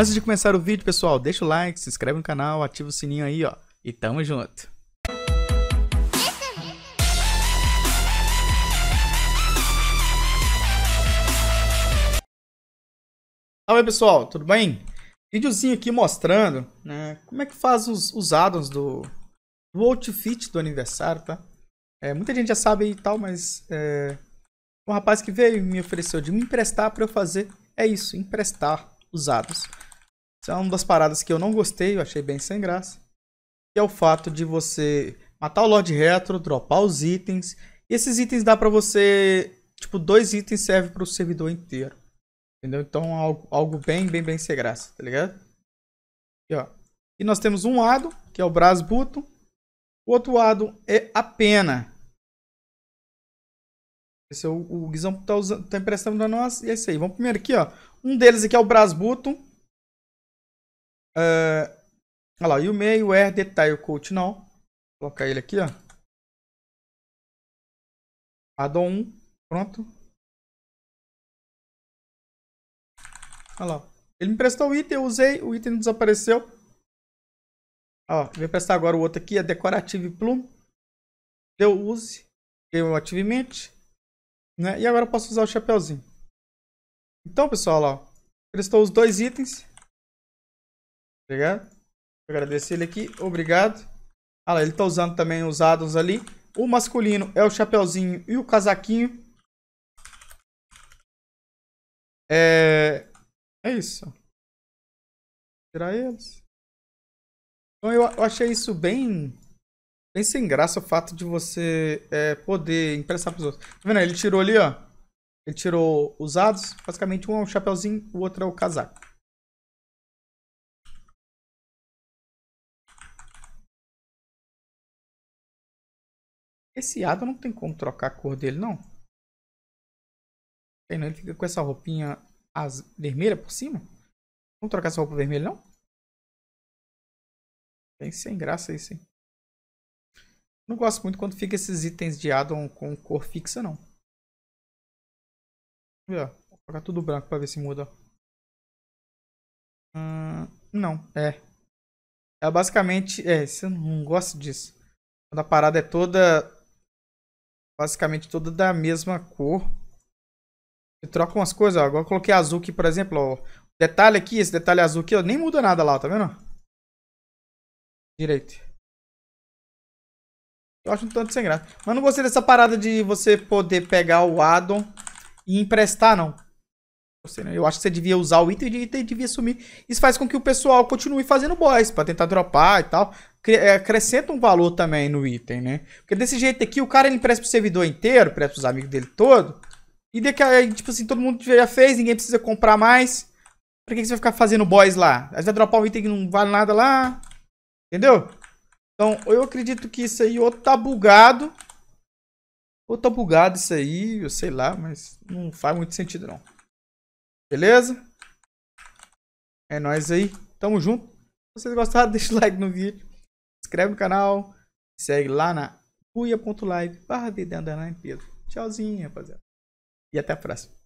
Antes de começar o vídeo, pessoal, deixa o like, se inscreve no canal, ativa o sininho aí, ó. E tamo junto! Fala pessoal, tudo bem? Videozinho aqui mostrando né, como é que faz os, os addons do, do outfit do aniversário, tá? É, muita gente já sabe e tal, mas é, um rapaz que veio e me ofereceu de me emprestar para eu fazer é isso, emprestar os addons. Isso é uma das paradas que eu não gostei, eu achei bem sem graça. Que é o fato de você matar o Lord Retro, dropar os itens. E esses itens dá para você. Tipo, dois itens servem para o servidor inteiro. Entendeu? Então algo, algo bem, bem, bem sem graça, tá ligado? E, ó. e nós temos um lado, que é o Brass Button. O outro lado é a pena. Esse é o, o Guizão tá, usando, tá emprestando pra nós. E é isso aí. Vamos primeiro aqui, ó. Um deles aqui é o Brass Button. Ah, olha lá, e o meio where tile coat não. Vou colocar ele aqui, ó. Addon 1, pronto. Olha lá. Ele me prestou o item, eu usei, o item desapareceu. Ó, vou emprestar agora o outro aqui, é decorative plume. Eu use, eu ativamente. Né? E agora eu posso usar o chapéuzinho. Então, pessoal, ó, prestou os dois itens. Tá ligado? Agradecer ele aqui. Obrigado. Ah lá, ele tá usando também os addons ali. O masculino é o chapéuzinho e o casaquinho. É... É isso. tirar eles. Então eu, eu achei isso bem... Bem sem graça o fato de você é, poder emprestar pros outros. Tá vendo? Ele tirou ali, ó. Ele tirou usados. Basicamente um é o chapéuzinho, o outro é o casaco. Esse Ada não tem como trocar a cor dele, não? não? Né? Ele fica com essa roupinha az... vermelha por cima? Vamos trocar essa roupa vermelha, não? Bem sem graça isso, hein? Não gosto muito quando fica esses itens de addon com cor fixa, não. Vou colocar tudo branco para ver se muda. Hum, não, é. É basicamente... É, você não gosta disso. Quando a parada é toda basicamente toda da mesma cor. Eu troco umas coisas, ó. Agora eu coloquei azul aqui, por exemplo, ó. Detalhe aqui, esse detalhe azul aqui, ó, nem muda nada lá, tá vendo? Direito. Eu acho um tanto sem graça. Mas não gostei dessa parada de você poder pegar o addon e emprestar, não. Né? Eu acho que você devia usar o item e devia sumir. Isso faz com que o pessoal continue fazendo boss para tentar dropar e tal. É, acrescenta um valor também no item, né? Porque desse jeito aqui, o cara ele empresta pro servidor inteiro, empresta pros amigos dele todo. E daqui a, tipo assim, todo mundo já fez, ninguém precisa comprar mais. Pra que, você vai ficar fazendo boss lá? Aí você vai dropar um item que não vale nada lá. Entendeu? Então, eu acredito que isso aí ou tá bugado. Ou tá bugado isso aí, eu sei lá, mas não faz muito sentido não. Beleza? É nóis aí. Tamo junto. Se vocês gostaram, deixa o like no vídeo. Se inscreve no canal. Segue lá na buia.live barra Pedro. Tchauzinho, rapaziada. E até a próxima.